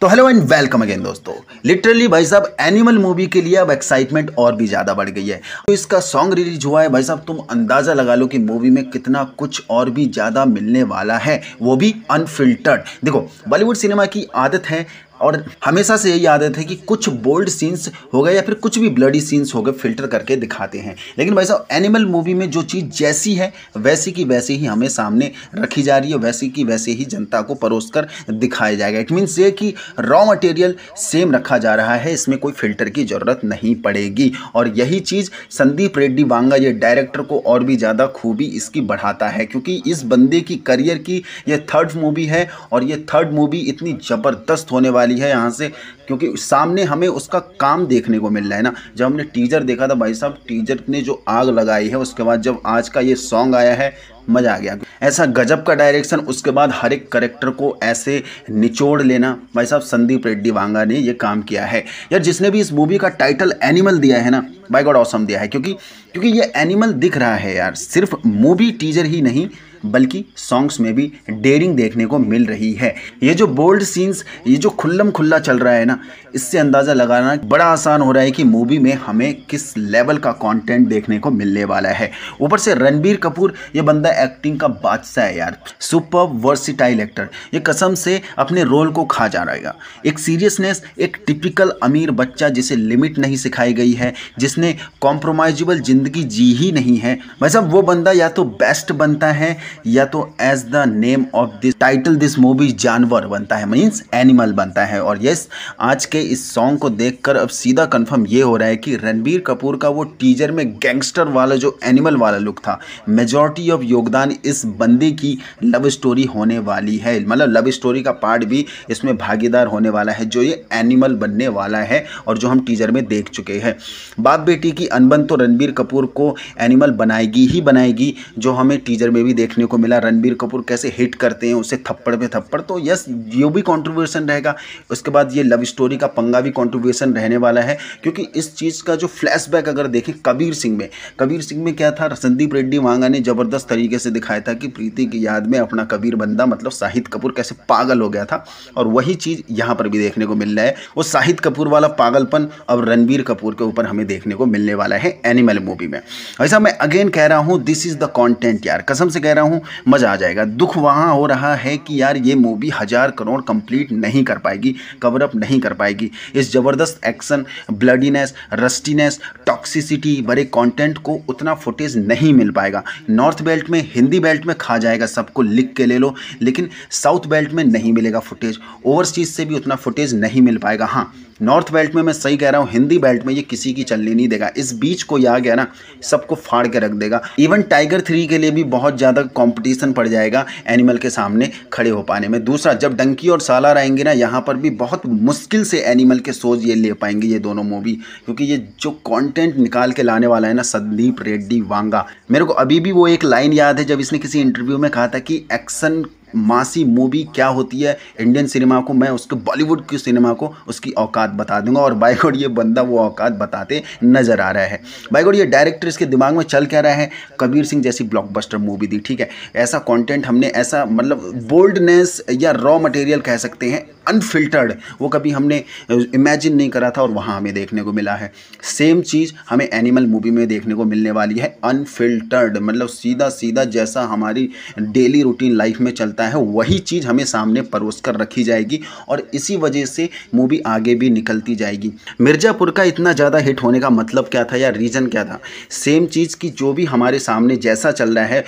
तो hello and welcome again दोस्तों literally भाई साहब एनिमल मूवी के लिए अब एक्साइटमेंट और भी ज़्यादा बढ़ गई है तो इसका सॉन्ग रिलीज हुआ है भाई साहब तुम अंदाज़ा लगा लो कि मूवी में कितना कुछ और भी ज़्यादा मिलने वाला है वो भी अनफिल्टर्ड देखो बॉलीवुड सिनेमा की आदत है और हमेशा से यही आदत है कि कुछ बोल्ड सीन्स हो गए या फिर कुछ भी ब्लडी सीन्स हो गए फिल्टर करके दिखाते हैं लेकिन भाई साहब एनिमल मूवी में जो चीज़ जैसी है वैसी की वैसी ही हमें सामने रखी जा रही है वैसी की वैसे ही जनता को परोस कर दिखाया जाएगा इट मीन्स ये कि रॉ मटेरियल सेम रखा जा रहा है इसमें कोई फिल्टर की ज़रूरत नहीं पड़ेगी और यही चीज़ संदीप रेड्डी वांगा ये डायरेक्टर को और भी ज़्यादा खूबी इसकी बढ़ाता है क्योंकि इस बंदे की करियर की यह थर्ड मूवी है और ये थर्ड मूवी इतनी ज़बरदस्त होने वाली वाली है यहाँ से क्योंकि सामने हमें उसका काम देखने को मिल रहा है ना जब हमने टीजर देखा था भाई साहब टीजर ने जो आग लगाई है उसके बाद जब आज का ये सॉन्ग आया है मज़ा आ गया ऐसा गजब का डायरेक्शन उसके बाद हर एक करेक्टर को ऐसे निचोड़ लेना भाई साहब संदीप रेड्डी वांगा ने ये काम किया है यार जिसने भी इस मूवी का टाइटल एनिमल दिया है ना बाई गॉड ऑसम दिया है क्योंकि क्योंकि ये एनिमल दिख रहा है यार सिर्फ मूवी टीजर ही नहीं बल्कि सॉन्ग्स में भी डेयरिंग देखने को मिल रही है ये जो बोल्ड सीन्स ये जो खुल्लम खुल्ला चल रहा है ना इससे अंदाज़ा लगाना बड़ा आसान हो रहा है कि मूवी में हमें किस लेवल का कंटेंट देखने को मिलने वाला है ऊपर से रणबीर कपूर ये बंदा एक्टिंग का बादशाह है यार सुपर वर्सिटाइल एक्टर ये कसम से अपने रोल को खा जा रहेगा एक सीरियसनेस एक टिपिकल अमीर बच्चा जिसे लिमिट नहीं सिखाई गई है जिसने कॉम्प्रोमाइजेबल ज़िंदगी जी ही नहीं है वैसा वो बंदा या तो बेस्ट बनता है या तो as the name of this title this movie जानवर बनता है मीन्स एनिमल बनता है और यस आज के इस सॉन्ग को देखकर अब सीधा कंफर्म ये हो रहा है कि रणबीर कपूर का वो टीजर में गैंगस्टर वाला जो एनिमल वाला लुक था मेजॉरिटी ऑफ योगदान इस बंदे की लव स्टोरी होने वाली है मतलब लव स्टोरी का पार्ट भी इसमें भागीदार होने वाला है जो ये एनिमल बनने वाला है और जो हम टीजर में देख चुके हैं बाप बेटी की अनबन तो रणबीर कपूर को एनिमल बनाएगी ही बनाएगी जो हमें टीजर में भी देखने देखने को मिला रणबीर कपूर कैसे हिट करते हैं उसे थप्पड़ पे थप्पड़ तो यस ये भी कॉन्ट्रोवर्सन रहेगा उसके बाद ये लव स्टोरी का पंगा भी कॉन्ट्रोवर्सन रहने वाला है क्योंकि इस चीज़ का जो फ्लैशबैक अगर देखें कबीर सिंह में कबीर सिंह में क्या था संदीप रेड्डी वांगा ने ज़बरदस्त तरीके से दिखाया था कि प्रीति की याद में अपना कबीर बंदा मतलब शाहिद कपूर कैसे पागल हो गया था और वही चीज़ यहाँ पर भी देखने को मिल रहा है वो शाहिद कपूर वाला पागलपन अब रणबीर कपूर के ऊपर हमें देखने को मिलने वाला है एनिमल मूवी में ऐसा मैं अगेन कह रहा हूँ दिस इज़ द कॉन्टेंट यार कसम से कह रहा हूँ हूँ मज़ा आ जाएगा दुख वहाँ हो रहा है कि यार ये मूवी हज़ार करोड़ कंप्लीट नहीं कर पाएगी कवर अप नहीं कर पाएगी इस ज़बरदस्त एक्शन ब्लडीनेस रस्टीनेस टॉक्सिसिटी बड़े कंटेंट को उतना फुटेज नहीं मिल पाएगा नॉर्थ बेल्ट में हिंदी बेल्ट में खा जाएगा सबको लिख के ले लो लेकिन साउथ बेल्ट में नहीं मिलेगा फुटेज ओवरसीज से भी उतना फुटेज नहीं मिल पाएगा हाँ नॉर्थ बेल्ट में मैं सही कह रहा हूँ हिंदी बेल्ट में ये किसी की चलने नहीं देगा इस बीच को या गया ना सबको फाड़ के रख देगा इवन टाइगर थ्री के लिए भी बहुत ज़्यादा कॉम्पिटिशन पड़ जाएगा एनिमल के सामने खड़े हो पाने में दूसरा जब डंकी और सालार आएंगे ना यहाँ पर भी बहुत मुश्किल से एनिमल के सोच ये ले पाएंगे ये दोनों मूवी क्योंकि ये जो कॉन्टेंट निकाल के लाने वाला है ना संदीप रेड्डी वांगा मेरे को अभी भी वो एक लाइन याद है जब इसने किसी इंटरव्यू में कहा था कि एक्शन मासी मूवी क्या होती है इंडियन सिनेमा को मैं उसके बॉलीवुड की सिनेमा को उसकी औकात बता दूंगा और बाई ये बंदा वो औकात बताते नज़र आ रहा है बाई ये डायरेक्टर इसके दिमाग में चल क्या रहा है कबीर सिंह जैसी ब्लॉकबस्टर मूवी दी ठीक है ऐसा कॉन्टेंट हमने ऐसा मतलब बोल्डनेस या रॉ मटेरियल कह सकते हैं अनफिल्टर्ड वो कभी हमने इमेजिन नहीं करा था और वहाँ हमें देखने को मिला है सेम चीज़ हमें एनिमल मूवी में देखने को मिलने वाली है अनफिल्टर्ड मतलब सीधा सीधा जैसा हमारी डेली रूटीन लाइफ में चलता है वही चीज़ हमें सामने परोस कर रखी जाएगी और इसी वजह से मूवी आगे भी निकलती जाएगी मिर्ज़ापुर का इतना ज़्यादा हिट होने का मतलब क्या था या रीज़न क्या था सेम चीज़ की जो भी हमारे सामने जैसा चल रहा है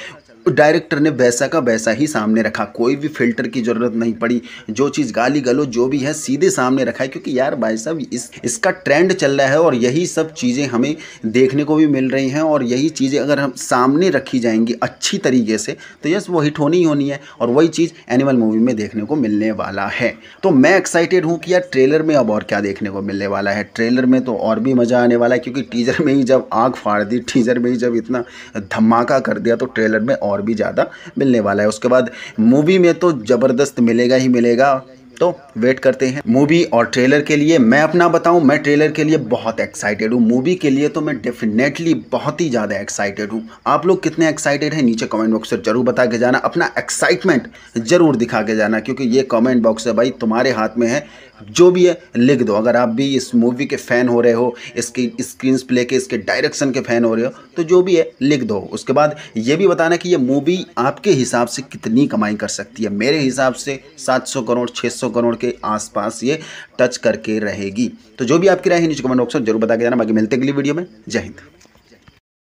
डायरेक्टर ने वैसा का वैसा ही सामने रखा कोई भी फिल्टर की ज़रूरत नहीं पड़ी जो चीज़ गाली गलो जो भी है सीधे सामने रखा है क्योंकि यार भाई साहब इस इसका ट्रेंड चल रहा है और यही सब चीज़ें हमें देखने को भी मिल रही हैं और यही चीज़ें अगर हम सामने रखी जाएंगी अच्छी तरीके से तो यस वो हिट होनी ही होनी है और वही चीज़ एनिमल मूवी में देखने को मिलने वाला है तो मैं एक्साइटेड हूँ कि यार ट्रेलर में अब और क्या देखने को मिलने वाला है ट्रेलर में तो और भी मज़ा आने वाला है क्योंकि टीजर में ही जब आग फाड़ दी टीजर में ही जब इतना धमाका कर दिया तो ट्रेलर में और और भी ज़्यादा मिलने वाला है उसके बाद मूवी में तो ज़बरदस्त मिलेगा ही मिलेगा तो वेट करते हैं मूवी और ट्रेलर के लिए मैं अपना बताऊं मैं ट्रेलर के लिए बहुत एक्साइटेड हूँ मूवी के लिए तो मैं डेफिनेटली बहुत ही ज़्यादा एक्साइटेड हूँ आप लोग कितने एक्साइटेड हैं नीचे कमेंट बॉक्स से जरूर बता के जाना अपना एक्साइटमेंट जरूर दिखा के जाना क्योंकि ये कॉमेंट बॉक्स है भाई तुम्हारे हाथ में है जो भी है लिख दो अगर आप भी इस मूवी के फ़ैन हो रहे हो इसकी स्क्रीन प्ले के इसके डायरेक्शन के फ़ैन हो रहे हो तो जो भी है लिख दो उसके बाद ये भी बताना कि ये मूवी आपके हिसाब से कितनी कमाई कर सकती है मेरे हिसाब से 700 करोड़ 600 करोड़ के आसपास ये टच करके रहेगी तो जो भी आपकी राय है नीचे कमेंट ऑप्शन जरूर बता के जाना बाकी मिलते अगली वीडियो में जय हिंद